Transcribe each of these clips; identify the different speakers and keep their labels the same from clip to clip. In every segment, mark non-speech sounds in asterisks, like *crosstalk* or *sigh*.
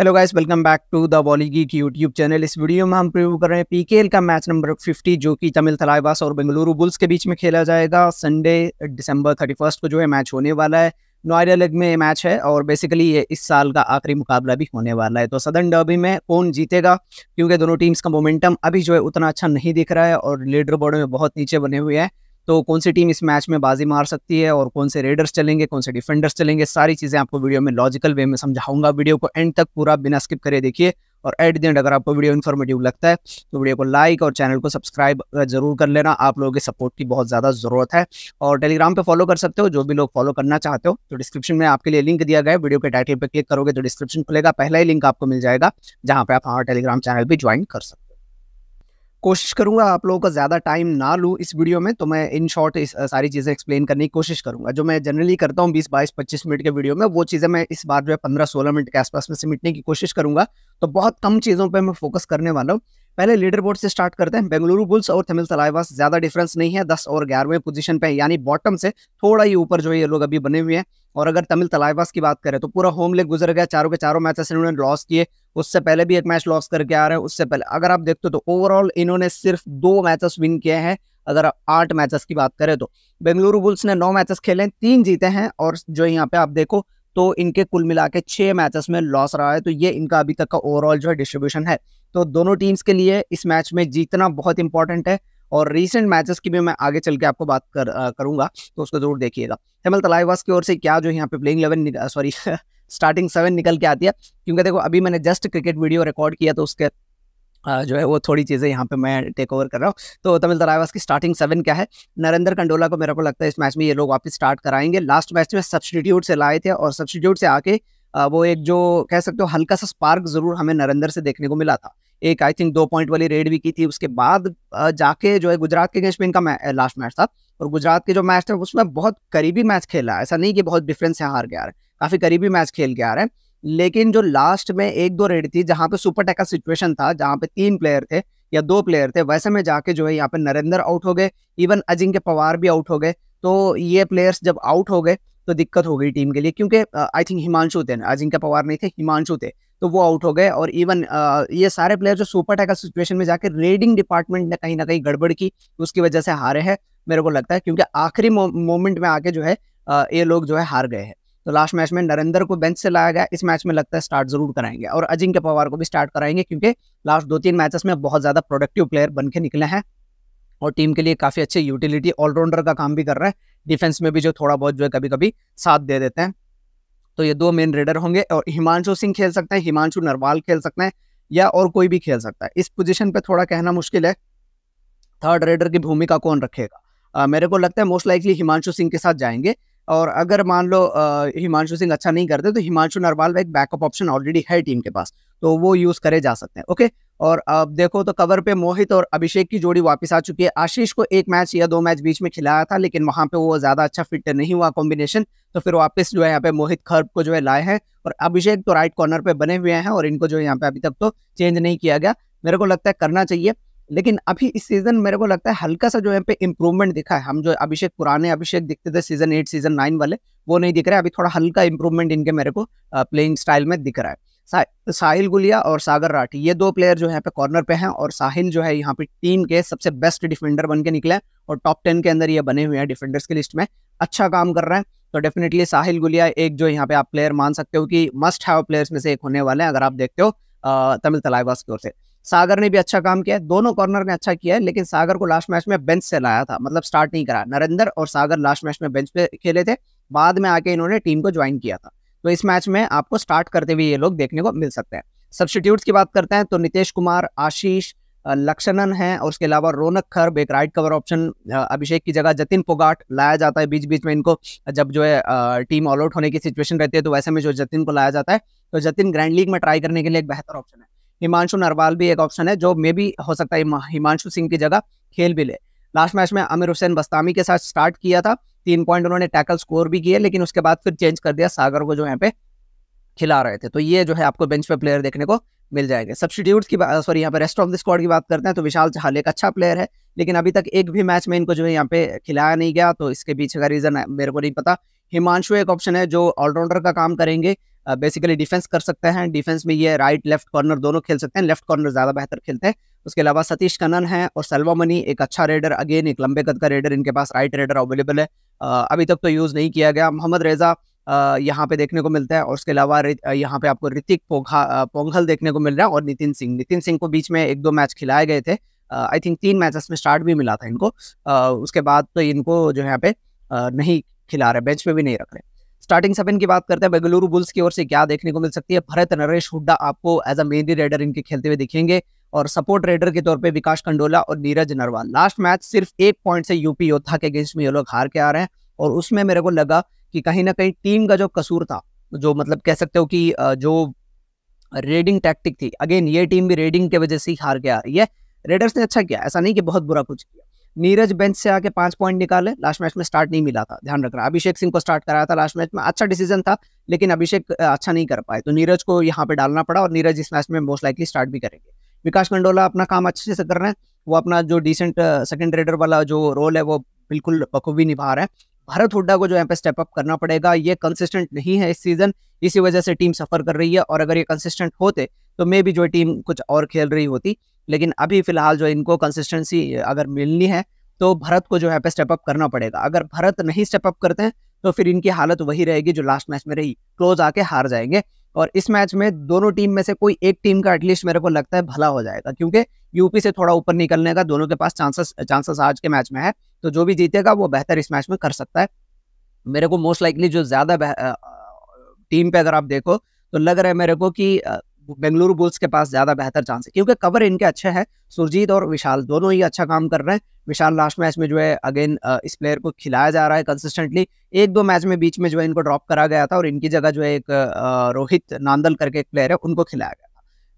Speaker 1: hello guys welcome back to the बॉलीगी की YouTube channel इस वीडियो में हम प्रिव्यू कर रहे हैं पीकेएल का मैच नंबर 50 जो कि तमिल थलाइवास और बेंगलुरु बुल्स के बीच में खेला जाएगा संडे दिसंबर 31 को जो है मैच होने वाला है नोएडा लेग में ये मैच है और बेसिकली ये इस साल का आखिरी मुकाबला भी होने वाला है तो सदन डर्बी में कौन जीतेगा क्योंकि दोनों टीम्स का मोमेंटम अभी जो है उतना अच्छा नहीं दिख रहा है और लीडर बोर्ड में बहुत नीचे बने हुए हैं तो कौन सी टीम इस मैच में बाजी मार सकती है और कौन से रेडर्स चलेंगे कौन से डिफेंडर्स चलेंगे सारी चीज़ें आपको वीडियो में लॉजिकल वे में समझाऊंगा वीडियो को एंड तक पूरा बिना स्किप करे देखिए और एट दिन अगर आपको वीडियो इन्फॉर्मेटिव लगता है तो वीडियो को लाइक और चैनल को सब्सक्राइब जरूर कर लेना आप लोगों के सपोर्ट की बहुत ज़्यादा ज़रूरत है और टेलीग्राम पे फॉलो कर सकते हो जो भी लोग फॉलो करना चाहते हो तो डिस्क्रिप्शन में आपके लिए लिंक दिया गया वीडियो के टाइटल पर क्लिक करोगे तो डिस्क्रिप्शन खुलेगा पहला ही लिंक आपको मिल जाएगा जहाँ पर आप हमारा टेलीग्राम चैनल भी ज्वाइन कर सकते कोशिश करूंगा आप लोगों का ज़्यादा टाइम ना लूँ इस वीडियो में तो मैं इन शॉर्ट इस सारी चीज़ें एक्सप्लेन करने की कोशिश करूंगा जो मैं जनरली करता हूँ बीस बाईस पच्चीस मिनट के वीडियो में वो चीज़ें मैं इस बार जो है पंद्रह सोलह मिनट के आसपास में सिमटने की कोशिश करूंगा तो बहुत कम चीज़ों पर मैं फोकस करने वाला हूँ पहले लीडर बोर्ड से स्टार्ट करते हैं बेंगलुरु बुल्स और तमिल तलाइवास ज्यादा डिफरेंस नहीं है दस और ग्यारहवें पोजीशन पे यानी बॉटम से थोड़ा ही ऊपर जो है ये लोग अभी बने हुए हैं और अगर तमिल तलाइवास की बात करें तो पूरा होम लेग गुजर गया चारों के चारों मैचेस इन्होंने लॉस किए उससे पहले भी एक मैच लॉस करके आ रहे हैं उससे पहले अगर आप देखते हो तो ओवरऑल इन्होंने सिर्फ दो मैचेस विन किए हैं अगर आप आठ मैचेस की बात करें तो बेंगलुरु बुल्स ने नौ मैचेस खेले हैं तीन जीते हैं और जो यहाँ पे आप देखो तो इनके कुल मिला के छः मैचेस में लॉस रहा है तो ये इनका अभी तक का ओवरऑल जो है डिस्ट्रीब्यूशन है तो दोनों टीम्स के लिए इस मैच में जीतना बहुत इंपॉर्टेंट है और रिसेंट मैचेस की भी मैं आगे चल के आपको बात कर करूंगा तो उसको जरूर देखिएगा हेमल तलाईवास की ओर से क्या जो यहाँ पे playing eleven sorry starting seven निकल के आती है क्योंकि देखो अभी मैंने जस्ट क्रिकेट वीडियो रिकॉर्ड किया तो उसके जो है वो थोड़ी चीज़ें यहाँ पे मैं टेक ओवर कर रहा हूँ तो तमिल दरावास की स्टार्टिंग सेवन क्या है नरेंद्र कंडोला को मेरे को लगता है इस मैच में ये लोग वापस स्टार्ट कराएंगे लास्ट मैच में सब्सटीट्यूट से लाए थे और सब्सटीट्यूट से आके वो एक जो कह सकते हो हल्का सा स्पार्क ज़रूर हमें नरेंद्र से देखने को मिला था एक आई थिंक दो पॉइंट वाली रेड भी की थी उसके बाद जाके जो है गुजरात के अगेंस्ट में इनका लास्ट मैच था और गुजरात के जो मैच थे उसमें बहुत करीबी मैच खेला ऐसा नहीं कि बहुत डिफरेंस यहाँ हार गया है काफ़ी करीबी मैच खेल के आ रहे हैं लेकिन जो लास्ट में एक दो रेड थी जहां पे सुपर टेक का सिचुएशन था जहां पे तीन प्लेयर थे या दो प्लेयर थे वैसे में जाके जो है यहाँ पे नरेंद्र आउट हो गए इवन अजिंक्य पवार भी आउट हो गए तो ये प्लेयर्स जब आउट हो गए तो दिक्कत हो गई टीम के लिए क्योंकि आई थिंक हिमांशु थे अजिंक्य पवार नहीं थे हिमांशु थे तो वो आउट हो गए और इवन आ, ये सारे प्लेयर जो सुपर टैकल सिचुएशन में जाके रेडिंग डिपार्टमेंट ने कहीं ना कहीं गड़बड़ की उसकी वजह से हारे हैं मेरे को लगता है क्योंकि आखिरी मोमेंट में आके जो है आ, ये लोग जो है हार गए हैं तो लास्ट मैच में नरेंद्र को बेंच से लाया गया इस मैच में लगता है स्टार्ट जरूर कराएंगे और अजिंक्य पवार को भी स्टार्ट कराएंगे क्योंकि लास्ट दो तीन मैचेस में बहुत ज़्यादा प्रोडक्टिव प्लेयर बन के निकले हैं और टीम के लिए काफ़ी अच्छे यूटिलिटी ऑलराउंडर का काम भी कर रहा है डिफेंस में भी जो थोड़ा बहुत जो है कभी कभी साथ दे देते हैं तो ये दो मेन रेडर होंगे और हिमांशु सिंह खेल सकते हैं हिमांशु नरवाल खेल सकते हैं या और कोई भी खेल सकता है इस पोजिशन पर थोड़ा कहना मुश्किल है थर्ड रेडर की भूमिका कौन रखेगा मेरे को लगता है मोस्ट लाइकली हिमांशु सिंह के साथ जाएंगे और अगर मान लो हिमांशु सिंह अच्छा नहीं करते तो हिमांशु नरवाल एक बैकअप ऑप्शन ऑलरेडी है टीम के पास तो वो यूज़ करे जा सकते हैं ओके और अब देखो तो कवर पे मोहित और अभिषेक की जोड़ी वापस आ चुकी है आशीष को एक मैच या दो मैच बीच में खिलाया था लेकिन वहां पे वो ज़्यादा अच्छा फिट नहीं हुआ कॉम्बिनेशन तो फिर वापस जो है यहाँ पे मोहित खर्ब को जो है लाए हैं और अभिषेक तो राइट कॉर्नर पे बने हुए हैं और इनको जो है यहाँ पे अभी तक तो चेंज नहीं किया गया मेरे को लगता है करना चाहिए लेकिन अभी इस सीजन मेरे को लगता है हल्का सा जो यहाँ पे इम्प्रूवमेंट दिखा है हम जो अभिषेक पुराने अभिषेक दिखते थे सीजन एट सीजन नाइन वाले वो नहीं दिख रहे अभी थोड़ा हल्का इम्प्रूवमेंट इनके मेरे को प्लेइंग स्टाइल में दिख रहा है सा, साहिल गुलिया और सागर राठी ये दो प्लेयर जो है पे कॉर्नर पे हैं और साहिल जो है यहाँ पे टीम के सबसे बेस्ट डिफेंडर बन के निकले और टॉप टेन के अंदर ये बने हुए हैं डिफेंडर्स की लिस्ट में अच्छा काम कर रहे हैं तो डेफिनेटली साहिल गुलिया एक जो यहाँ पे आप प्लेयर मान सकते हो कि मस्ट हैव प्लेयर्स में से एक होने वाले हैं अगर आप देखते हो तमिल तलाइबास की ओर से सागर ने भी अच्छा काम किया है दोनों कॉर्नर ने अच्छा किया है लेकिन सागर को लास्ट मैच में बेंच से लाया था मतलब स्टार्ट नहीं करा नरेंद्र और सागर लास्ट मैच में बेंच पे खेले थे बाद में आके इन्होंने टीम को ज्वाइन किया था तो इस मैच में आपको स्टार्ट करते हुए ये लोग देखने को मिल सकते हैं सब्सटीट्यूट की बात करते हैं तो नितेश कुमार आशीष लक्षणन है और उसके अलावा रोनक खर्ब एक राइट कवर ऑप्शन अभिषेक की जगह जतिन पोगाट लाया जाता है बीच बीच में इनको जब जो है टीम ऑल आउट होने की सिचुएशन रहती है तो वैसे में जो जतिन को लाया जाता है तो जतिन ग्रैंड लीग में ट्राई करने के लिए एक बेहतर ऑप्शन है हिमांशु नरवाल भी एक ऑप्शन है जो मे भी हो सकता है हिमांशु सिंह की जगह खेल भी ले लास्ट मैच में अमिर हुसैन बस्तामी के साथ स्टार्ट किया था तीन पॉइंट उन्होंने टैकल स्कोर भी किए लेकिन उसके बाद फिर चेंज कर दिया सागर को जो यहाँ पे खिला रहे थे तो ये जो है आपको बेंच पे प्लेयर देखने को मिल जाएंगे सब्सिट्यूट की सॉरी यहाँ पे रेस्ट ऑफ द स्क्वाड की बात करते हैं तो विशाल चहल एक अच्छा प्लेयर है लेकिन अभी तक एक भी मैच में इनको जो है यहाँ पे खिलाया नहीं गया तो इसके पीछे का रीजन मेरे को नहीं पता हिमांशु एक ऑप्शन है जो ऑलराउंडर का काम करेंगे बेसिकली डिफेंस कर सकते हैं डिफेंस में ये राइट लेफ्ट कॉर्नर दोनों खेल सकते हैं लेफ्ट कॉर्नर ज़्यादा बेहतर खेलते हैं उसके अलावा सतीश कनन है और सलवा मनी एक अच्छा रेडर अगेन एक लंबे कद का रेडर इनके पास राइट रेडर अवेलेबल है अभी तक तो यूज़ नहीं किया गया मोहम्मद रेजा यहाँ पे देखने को मिलता है और उसके अलावा यहाँ पे आपको ऋतिक पोखा पोंघल देखने को मिल रहा है और नितिन सिंह नितिन सिंह को बीच में एक दो मैच खिलाए गए थे आई थिंक तीन मैचेस में स्टार्ट भी मिला था इनको उसके बाद तो इनको जो यहाँ पे नहीं खिला रहे बेंच पे भी नहीं रख रहे स्टार्टिंग सेवन की बात करते हैं बेंगलुरु बुल्स की ओर से क्या देखने को मिल सकती है भरत नरेश हुड्डा आपको एज अ मेहंदी रेडर इनके खेलते हुए दिखेंगे और सपोर्ट रेडर के तौर पे विकास कंडोला और नीरज नरवाल लास्ट मैच सिर्फ एक पॉइंट से यूपी योद्धा के अगेंस्ट में ये लोग हार के आ रहे हैं और उसमें मेरे को लगा कि कहीं ना कहीं टीम का जो कसूर था जो मतलब कह सकते हो कि जो रेडिंग टैक्टिक थी अगेन ये टीम भी रेडिंग की वजह से ही हार के आ रही है रेडर्स ने अच्छा किया ऐसा नहीं कि बहुत बुरा कुछ किया नीरज बेंच से आके पांच पॉइंट निकाले लास्ट मैच में स्टार्ट नहीं मिला था ध्यान रखना अभिषेक सिंह को स्टार्ट कराया था लास्ट मैच में अच्छा डिसीजन था लेकिन अभिषेक अच्छा नहीं कर पाए तो नीरज को यहाँ पे डालना पड़ा और नीरज इस मैच में मोस्ट लाइकली स्टार्ट भी करेंगे विकास कंडोला अपना काम अच्छे से कर रहे हैं वो अपना जो डिसेंट सेकेंड रेडर वाला जो रोल है वो बिल्कुल बखूबी निभा रहे हैं भारत हुड्डा को जो यहाँ पे स्टेप अप करना पड़ेगा ये कंसिस्टेंट नहीं है इस सीजन इसी वजह से टीम सफर कर रही है और अगर ये कंसिस्टेंट होते तो मे भी जो टीम कुछ और खेल रही होती लेकिन अभी फिलहाल जो इनको कंसिस्टेंसी अगर मिलनी है तो भारत को जो है पे स्टेप अप करना पड़ेगा अगर भारत नहीं स्टेप अप करते हैं तो फिर इनकी हालत वही रहेगी जो लास्ट मैच में रही क्लोज आके हार जाएंगे और इस मैच में दोनों टीम में से कोई एक टीम का एटलीस्ट मेरे को लगता है भला हो जाएगा क्योंकि यूपी से थोड़ा ऊपर निकलने का दोनों के पास चांसेस चांसेस आज के मैच में है तो जो भी जीतेगा वो बेहतर इस मैच में कर सकता है मेरे को मोस्ट लाइकली जो ज्यादा टीम पे अगर आप देखो तो लग रहा है मेरे को कि बेंगलुरु बुल्स के पास ज्यादा बेहतर चांस है क्योंकि कवर इनके अच्छे हैं सुरजीत और विशाल दोनों ही अच्छा काम कर रहे हैं विशाल लास्ट मैच में जो है अगेन इस प्लेयर को खिलाया जा रहा है कंसिस्टेंटली एक दो मैच में बीच में जो है इनको ड्रॉप करा गया था और इनकी जगह जो है एक रोहित नांदल करके एक प्लेयर है उनको खिलाया गया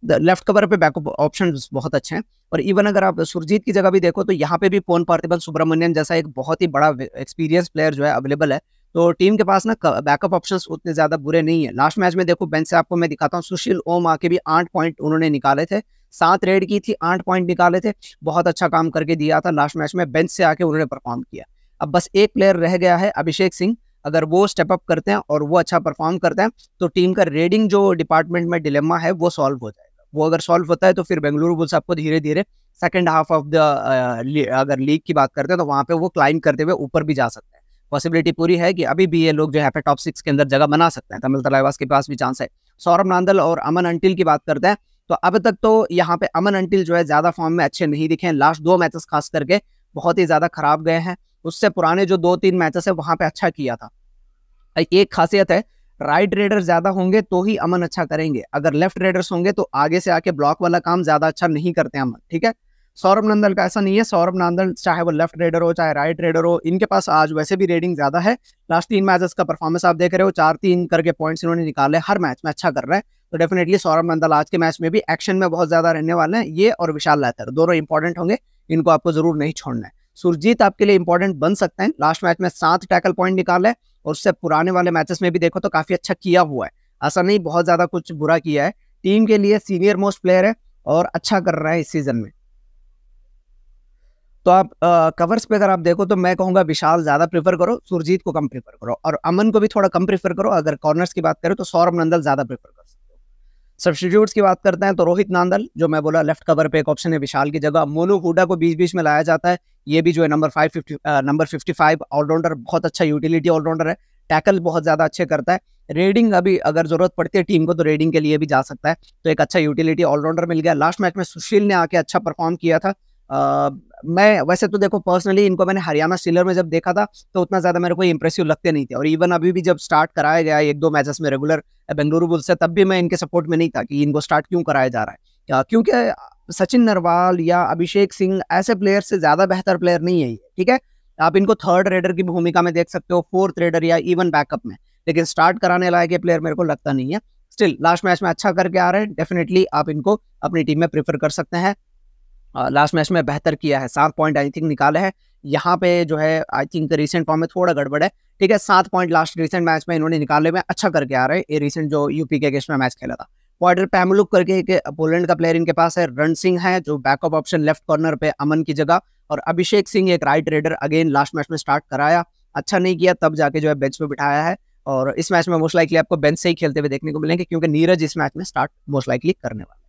Speaker 1: लेफ्ट कवर पे बैकअप ऑप्शन बहुत अच्छे हैं और इवन अगर आप सुरजीत की जगह भी देखो तो यहाँ पे भी पोन पार्थिबन सुब्रमण्यन जैसा एक बहुत ही बड़ा एक्सपीरियंस प्लेयर जो है अवेलेबल है तो टीम के पास ना बैकअप ऑप्शंस उतने ज्यादा बुरे नहीं है लास्ट मैच में देखो बेंच से आपको मैं दिखाता हूँ सुशील ओम आके भी आठ पॉइंट उन्होंने निकाले थे सात रेड की थी आठ पॉइंट निकाले थे बहुत अच्छा काम करके दिया था लास्ट मैच में बेंच से आके उन्होंने परफॉर्म किया अब बस एक प्लेयर रह गया है अभिषेक सिंह अगर वो स्टेप अप करते हैं और वो अच्छा परफॉर्म करते हैं तो टीम का रेडिंग जो डिपार्टमेंट में डिलेमा है वो सॉल्व हो जाए वो अगर सॉल्व होता है तो फिर बेंगलुरु बुल्स आपको धीरे धीरे सेकेंड हाफ ऑफ द अगर लीग की बात करते हैं तो वहाँ पे वो क्लाइंब करते हुए ऊपर भी जा सकते हैं पॉसिबिलिटी पूरी है कि अभी भी ये लोग जो है टॉप सिक्स के अंदर जगह बना सकते हैं तमिल तलाईवास के पास भी चांस है सौरभ नांदल और अमन अंटिल की बात करते हैं तो अब तक तो यहाँ पे अमन अंटिल जो है ज़्यादा फॉर्म में अच्छे नहीं दिखे हैं लास्ट दो मैचेस खास करके बहुत ही ज़्यादा खराब गए हैं उससे पुराने जो दो तीन मैचेस है वहाँ पे अच्छा किया था एक खासियत है राइट रेडर ज्यादा होंगे तो ही अमन अच्छा करेंगे अगर लेफ्ट रेडर्स होंगे तो आगे से आके ब्लॉक वाला काम ज्यादा अच्छा नहीं करते अमन ठीक है सौरभ नंदल का ऐसा नहीं है सौरभ नंदल चाहे वो लेफ्ट रेडर हो चाहे राइट रेडर हो इनके पास आज वैसे भी रेडिंग ज्यादा है लास्ट तीन मैचेस का परफॉर्मेंस आप देख रहे हो चार तीन करके पॉइंट्स इन्होंने निकाले हर मैच में अच्छा कर रहे हैं तो डेफिनेटली सौरभ नंदल आज के मैच में भी एक्शन में बहुत ज्यादा रहने वाले हैं ये और विशाल लहतर दोनों इंपॉर्टेंट होंगे इनको आपको जरूर नहीं छोड़ना है सुरजीत आपके लिए इंपॉर्टेंट बन सकते हैं लास्ट मैच में सात टैकल पॉइंट निकाले और उससे पुराने वाले मैचेस में भी देखो तो काफ़ी अच्छा किया हुआ है ऐसा नहीं बहुत ज़्यादा कुछ बुरा किया है टीम के लिए सीनियर मोस्ट प्लेयर है और अच्छा कर रहा है इस सीज़न में तो आप आ, कवर्स पे अगर आप देखो तो मैं कहूंगा विशाल ज़्यादा प्रेफर करो सुरजीत को कम प्रेफर करो और अमन को भी थोड़ा कम प्रीफर करो अगर कॉर्नर्स की बात करें तो सौरभ नंदल ज़्यादा प्रीफर करो सब्सटीट्यूट्स की बात करते हैं तो रोहित नांदल जो मैं बोला लेफ्ट कवर पे एक ऑप्शन है विशाल की जगह मोनू हुडा को बीच बीच में लाया जाता है ये भी जो है number five fifty number fifty five allrounder बहुत अच्छा यूटिलिटी ऑलराउंडर है टैकल बहुत ज़्यादा अच्छे करता है रेडिंग अभी अगर जरूरत पड़ती है टीम को तो रेडिंग के लिए भी जा सकता है तो एक अच्छा यूटिलिटी ऑलराउंडर मिल गया लास्ट मैच में सुशील ने आके अच्छा परफॉर्म किया था मैं वैसे तो देखो पर्सनली इनको मैंने हरियाणा सिलर में जब देखा था तो उतना ज़्यादा मेरे को इंप्रेसिव लगते नहीं थे और इवन अभी भी जब स्टार्ट कराया गया एक दो मैचेस में रेगुलर बेंगलुरु बुल्स से तब भी मैं इनके सपोर्ट में नहीं था कि इनको स्टार्ट क्यों कराया जा रहा है क्योंकि सचिन नरवाल या अभिषेक सिंह ऐसे प्लेयर से ज़्यादा बेहतर प्लेयर नहीं है ठीक है आप इनको थर्ड रेडर की भूमिका में देख सकते हो फोर्थ रेडर या इवन बैकअप में लेकिन स्टार्ट कराने लायक ये प्लेयर मेरे को लगता नहीं है स्टिल लास्ट मैच में अच्छा करके आ रहे हैं डेफिनेटली आप इनको अपनी टीम में प्रेफर कर सकते हैं लास्ट मैच में बेहतर किया है सात पॉइंट आई थिंक निकाले हैं यहाँ पे जो है आई थिंक रिसेंट फॉर्म में थोड़ा गड़बड़ है ठीक है सात पॉइंट लास्ट रिसेंट मैच में इन्होंने निकाले में अच्छा करके आ रहे हैं ये रिसेंट जो यूपी के अगेंस्ट में मैच खेला था क्वार्टर पैमलुक करके एक पोलैंड का प्लेयर इनके पास है रण सिंह है जो बैकअप ऑप्शन लेफ्ट कॉर्नर पे अमन की जगह और अभिषेक सिंह एक right raider again last match में स्टार्ट कराया अच्छा नहीं किया तब जाके जो है बेंच पे बिठाया है और इस मैच में मोस्ट लाइकली आपको बेंच से ही खेलते हुए देखने को मिलेंगे क्योंकि नीरज इस मैच में स्टार्ट मोस्ट लाइकली करने वाला है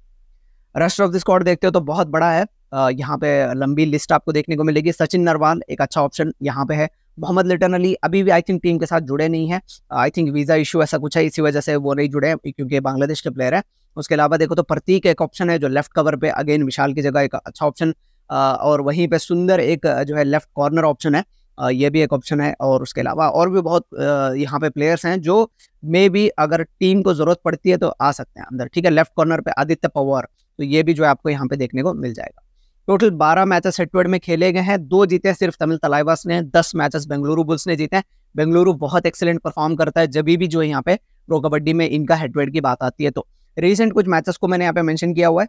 Speaker 1: रेस्ट ऑफ द स्कॉट देखते हो तो बहुत बड़ा है यहाँ पे लंबी लिस्ट आपको देखने को मिलेगी सचिन नरवाल एक अच्छा ऑप्शन यहाँ पे है मोहम्मद लिटन अली अभी भी आई थिंक टीम के साथ जुड़े नहीं है आई थिंक वीज़ा इशू ऐसा कुछ है इसी वजह से वो नहीं जुड़े हैं क्योंकि बांग्लादेश के प्लेयर है उसके अलावा देखो तो प्रतीक एक ऑप्शन है जो लेफ्ट कवर पे अगेन विशाल की जगह एक अच्छा ऑप्शन और वहीं पे सुंदर एक जो है लेफ्ट कॉर्नर ऑप्शन है ये भी एक ऑप्शन है और उसके अलावा और भी बहुत यहाँ पे प्लेयर्स हैं जो मे बी अगर टीम को जरूरत पड़ती है तो आ सकते हैं अंदर ठीक है लेफ्ट कॉर्नर पे आदित्य पवार तो ये भी जो है आपको यहाँ पे देखने को मिल जाएगा टोटल 12 मैचेस हेटवर्ड में खेले गए हैं दो जीते सिर्फ तमिल तलाइवास ने दस मैचेस बेंगलुरु बुल्स ने जीते हैं बेंगलुरु बहुत एक्सेलेंट परफॉर्म करता है जब भी जो है यहाँ पे प्रो कबड्डी में इनका हेटवर्ड की बात आती है तो रिसेंट कुछ मैचेस को मैंने यहाँ पे मैंशन किया हुआ है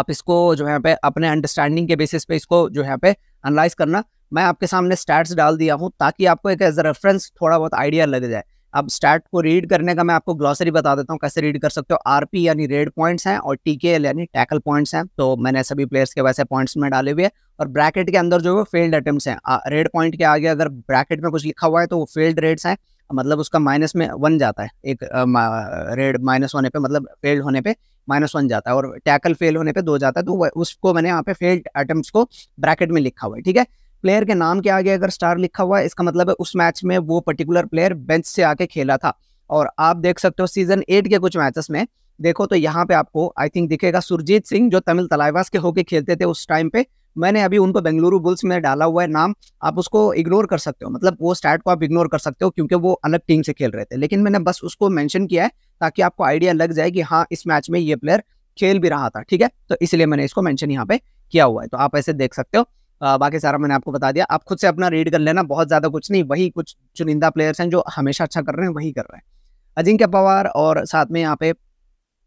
Speaker 1: आप इसको जो यहाँ पे अपने अंडरस्टैंडिंग के बेसिस पे इसको जो यहाँ पे एनालाइज करना मैं आपके सामने स्टैट्स डाल दिया हूँ ताकि आपको एक एज रेफरेंस थोड़ा बहुत आइडिया लग जाए अब स्टैट को रीड करने का मैं आपको ग्लॉसरी बता देता हूँ कैसे रीड कर सकते हो आरपी यानी रेड पॉइंट्स हैं और टीकेएल यानी टैकल पॉइंट्स हैं तो मैंने सभी प्लेयर्स के वैसे पॉइंट्स में डाले हुए और ब्रैकेट के अंदर जो है फेल्ड अटेम्प्ट हैं रेड पॉइंट के आगे अगर ब्रैकेट में कुछ लिखा हुआ है तो वो फेल्ड रेड्स हैं मतलब उसका माइनस में वन जाता है एक रेड माइनस होने पर मतलब फेल्ड होने पर माइनस वन जाता है और टैकल फेल होने पे दो जाता है तो उसको मैंने यहाँ पे फेल्ड अटेम्प्ट को ब्रैकेट में लिखा हुआ है ठीक है प्लेयर के नाम के आगे अगर स्टार लिखा हुआ है इसका मतलब है उस मैच में वो पर्टिकुलर प्लेयर बेंच से आके खेला था और आप देख सकते हो सीजन एट के कुछ मैचेस में देखो तो यहाँ पे आपको आई थिंक दिखेगा सुरजीत सिंह जो तमिल तलाइवास के होके खेलते थे उस टाइम पे मैंने अभी उनको बेंगलुरु बुल्स में डाला हुआ है नाम आप उसको इग्नोर कर सकते हो मतलब वो स्टैट को आप इग्नोर कर सकते हो क्योंकि वो अलग टीम से खेल रहे थे लेकिन मैंने बस उसको मेंशन किया है ताकि आपको आइडिया लग जाए कि हाँ इस मैच में ये प्लेयर खेल भी रहा था ठीक है तो इसलिए मैंने इसको मेंशन यहाँ पे किया हुआ है तो आप ऐसे देख सकते हो बाकी सारा मैंने आपको बता दिया आप खुद से अपना रीड कर लेना बहुत ज़्यादा कुछ नहीं वही कुछ चुनिंदा प्लेयर्स हैं जो हमेशा अच्छा कर रहे हैं वही कर रहे हैं अजिंक्य पवार और साथ में यहाँ पे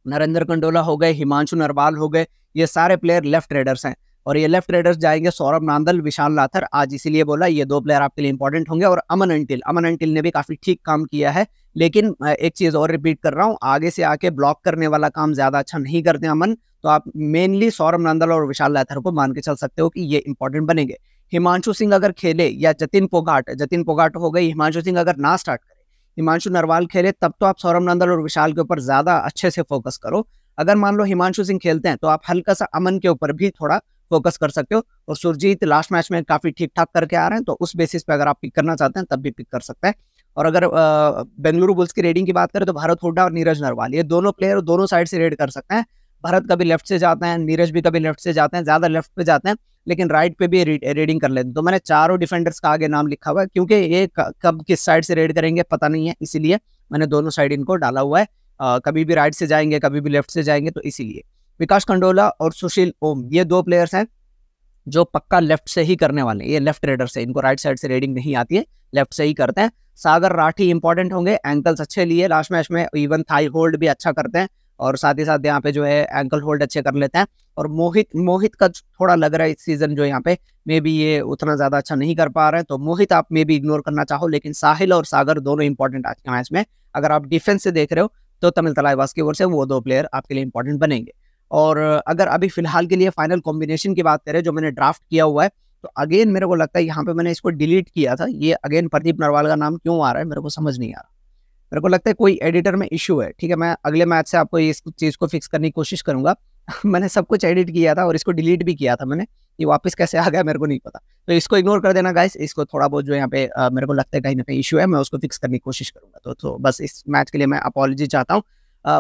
Speaker 1: नरेंद्र कंडोला हो गए हिमांशु नरवाल हो गए ये सारे प्लेयर लेफ्ट रेडर्स हैं और ये लेफ्ट रेडर्स जाएंगे सौरभ नांदल विशाल लाथर आज इसीलिए बोला ये दो प्लेयर आपके लिए इंपॉर्टेंट होंगे और अमन अंटिल अमन अंटिल ने भी काफ़ी ठीक काम किया है लेकिन एक चीज़ और रिपीट कर रहा हूँ आगे से आके ब्लॉक करने वाला काम ज़्यादा अच्छा नहीं करते अमन तो आप मेनली सौरभ नंदल और विशाल लाथर को मान के चल सकते हो कि ये इंपॉर्टेंट बनेंगे हिमांशु सिंह अगर खेले या जतिन पोगाट जतिन पोगाट हो गई हिमांशु सिंह अगर ना स्टार्ट करे हिमांशु नरवाल खेले तब तो आप सौरभ नंदल और विशाल के ऊपर ज्यादा अच्छे से फोकस करो अगर मान लो हिमांशु सिंह खेलते हैं तो आप हल्का सा अमन के ऊपर भी थोड़ा फोकस कर सकते हो और सुरजीत लास्ट मैच में काफी ठीक ठाक करके आ रहे हैं तो उस बेसिस पे अगर आप पिक करना चाहते हैं तब भी पिक कर सकते हैं और अगर बेंगलुरु बुल्स की रेडिंग की बात करें तो भारत हुड्डा और नीरज नरवाल ये दोनों प्लेयर दोनों साइड से रेड कर सकते हैं भरत कभी लेफ्ट से जाते हैं नीरज भी कभी लेफ्ट से जाते हैं ज़्यादा लेफ्ट पे जाते हैं लेकिन राइट पे भी रीडिंग कर लेते हैं तो मैंने चारों डिफेंडर्स का आगे नाम लिखा हुआ है क्योंकि ये कब किस साइड से रेड करेंगे पता नहीं है इसीलिए मैंने दोनों साइड इनको डाला हुआ है आ, कभी भी राइट से जाएंगे कभी भी लेफ्ट से जाएंगे तो इसीलिए विकास कंडोला और सुशील ओम ये दो प्लेयर्स हैं जो पक्का लेफ्ट से ही करने वाले हैं ये लेफ्ट रेडर्स है इनको राइट साइड से रेडिंग नहीं आती है लेफ्ट से ही करते हैं सागर राठी इंपॉर्टेंट होंगे एंकल्स अच्छे लिए लास्ट मैच में इवन थाई होल्ड भी अच्छा करते हैं और साथ ही साथ यहाँ पे जो है एंकल होल्ड अच्छे कर लेते हैं और मोहित मोहित का थोड़ा लग रहा है इस सीजन जो यहाँ पे मे बी ये उतना ज्यादा अच्छा नहीं कर पा रहे हैं तो मोहित आप मे बी इग्नोर करना चाहो लेकिन साहिल और सागर दोनों इंपॉर्टेंट आज के मैच में अगर आप डिफेंस से देख रहे हो तो तमिल तलाईवास की ओर से वो दो प्लेयर आपके लिए इंपॉर्टेंट बनेंगे और अगर अभी फिलहाल के लिए फाइनल कॉम्बिनेशन की बात करें जो मैंने ड्राफ्ट किया हुआ है तो अगेन मेरे को लगता है यहाँ पे मैंने इसको डिलीट किया था ये अगेन प्रदीप नरवाल का नाम क्यों आ रहा है मेरे को समझ नहीं आ रहा मेरे को लगता है कोई एडिटर में इशू है ठीक है मैं अगले मैच से आपको इस चीज़ को फिक्स करने की कोशिश करूंगा *laughs* मैंने सब कुछ एडिट किया था और इसको डिलीट भी किया था मैंने ये वापस कैसे आ गया मेरे को नहीं पता तो इसको इग्नोर कर देना गाइस इसको थोड़ा बहुत जो यहाँ पे आ, मेरे को लगता है कहीं ना कहीं इशू है मैं उसको फिक्स करने की कोशिश करूंगा तो, तो बस इस मैच के लिए मैं अपॉलॉजी चाहता हूँ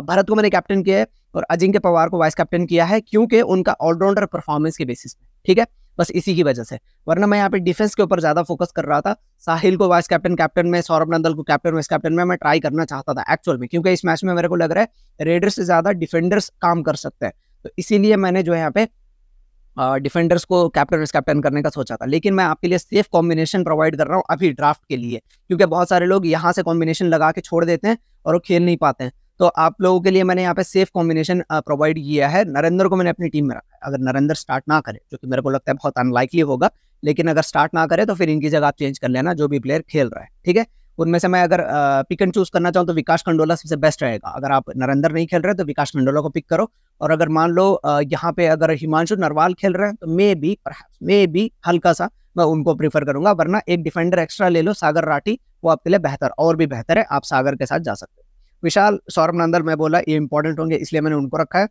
Speaker 1: भारत को मैंने कैप्टन किया है और अजिंक्य पवार को वाइस कैप्टन किया है क्योंकि उनका ऑलराउंडर परफॉर्मेंस के बेसिस पे ठीक है बस इसी की वजह से वरना मैं यहाँ पे डिफेंस के ऊपर ज़्यादा फोकस कर रहा था साहिल को वाइस कैप्टन कैप्टन में सौरभ नंदल को कैप्टन वाइस कैप्टन में मैं ट्राई करना चाहता था एक्चुअल में क्योंकि इस मैच में मेरे को लग रहा है रेडर्स से ज़्यादा डिफेंडर्स काम कर सकते हैं तो इसीलिए मैंने जो है यहाँ पे डिफेंडर्स को कैप्टन वाइस कैप्टन करने का सोचा था लेकिन मैं आपके लिए सेफ कॉम्बिनेशन प्रोवाइड कर रहा हूँ अभी ड्राफ्ट के लिए क्योंकि बहुत सारे लोग यहाँ से कॉम्बिनेशन लगा के छोड़ देते हैं और वो खेल नहीं पाते हैं तो आप लोगों के लिए मैंने यहाँ पे सेफ कॉम्बिनेशन प्रोवाइड किया है नरेंद्र को मैंने अपनी टीम में रखा है अगर नरेंद्र स्टार्ट ना करे जो कि मेरे को लगता है बहुत अनलाइकली होगा लेकिन अगर स्टार्ट ना करे तो फिर इनकी जगह आप चेंज कर लेना जो भी प्लेयर खेल रहा है ठीक है उनमें से मैं अगर पिक एंड चूज करना चाहूँ तो विकास कंडोला सबसे बेस्ट रहेगा अगर आप नरेंद्र नहीं खेल रहे तो विकास कंडोला को पिक करो और अगर मान लो यहाँ पे अगर हिमांशु नरवाल खेल रहे हैं तो मे बी मे बी हल्का सा मैं उनको प्रीफर करूंगा वरना एक डिफेंडर एक्स्ट्रा ले लो सागर राठी वो आपके लिए बेहतर और भी बेहतर है आप सागर के साथ जा सकते हो विशाल सौरभ नंदल मैं बोला ये इंपॉर्टेंट होंगे इसलिए मैंने उनको रखा है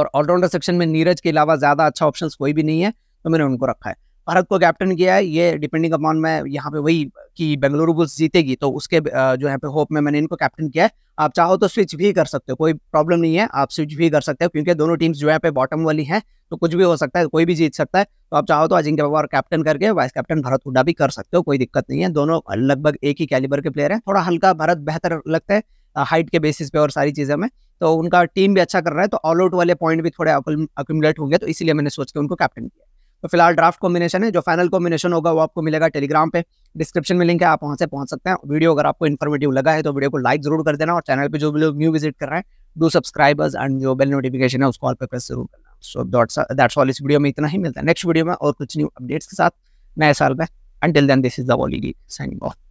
Speaker 1: और ऑलराउंडर सेक्शन में नीरज के अलावा ज़्यादा अच्छा ऑप्शन कोई भी नहीं है तो मैंने उनको रखा है भारत को कैप्टन किया है ये डिपेंडिंग अपॉन मैं यहाँ पे वही कि बेंगलुरु बुल्स जीतेगी तो उसके जो यहाँ पे होप में मैंने इनको कैप्टन किया है आप चाहो तो स्विच भी कर सकते हो कोई प्रॉब्लम नहीं है आप स्विच भी कर सकते हो क्योंकि दोनों टीम्स जो है पे बॉटम वाली हैं तो कुछ भी हो सकता है कोई भी जीत सकता है तो आप चाहो तो अजिंक्य पवार कैप्टन करके वाइस कैप्टन भारत हुडा भी कर सकते हो कोई दिक्कत नहीं है दोनों लगभग एक ही कैलिबर के प्लेयर हैं थोड़ा हल्का भारत बेहतर लगता है हाइट के बेसिस पे और सारी चीज़ें में तो उनका टीम भी अच्छा कर रहा है तो ऑल आउट वाले पॉइंट भी थोड़े अक्यूमुलेट होंगे तो इसीलिए मैंने सोच के उनको कैप्टन किया तो फिलहाल ड्राफ्ट कॉम्बिनेशन है जो फाइनल कॉम्बिनेशन होगा वो आपको मिलेगा टेलीग्राम पे डिस्क्रिप्शन में लिंक है आप वहाँ से पहुँच सकते हैं वीडियो अगर आपको इन्फॉर्मेटिव लगा है तो वीडियो को लाइक जरूर कर देना और चैनल पर जो भी लोग न्यू विजिट कर रहे हैं डू सब्सक्राइबर्स एंड जो बेल नोटिफिकेशन है उसको ऑल पे प्रेस जरूर करना सो दैट्स ऑल इस वीडियो में इतना ही मिलता है नेक्स्ट वीडियो में और कुछ न्यू अपडेट्स के साथ नए साल में and till this is the signing of